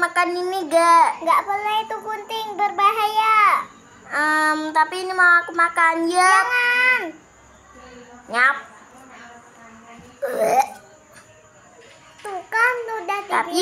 makan ini gak? Gak boleh itu gunting berbahaya. Um, tapi ini mau aku makan ya. Jangan. Nyap. Tuh kan udah Tapi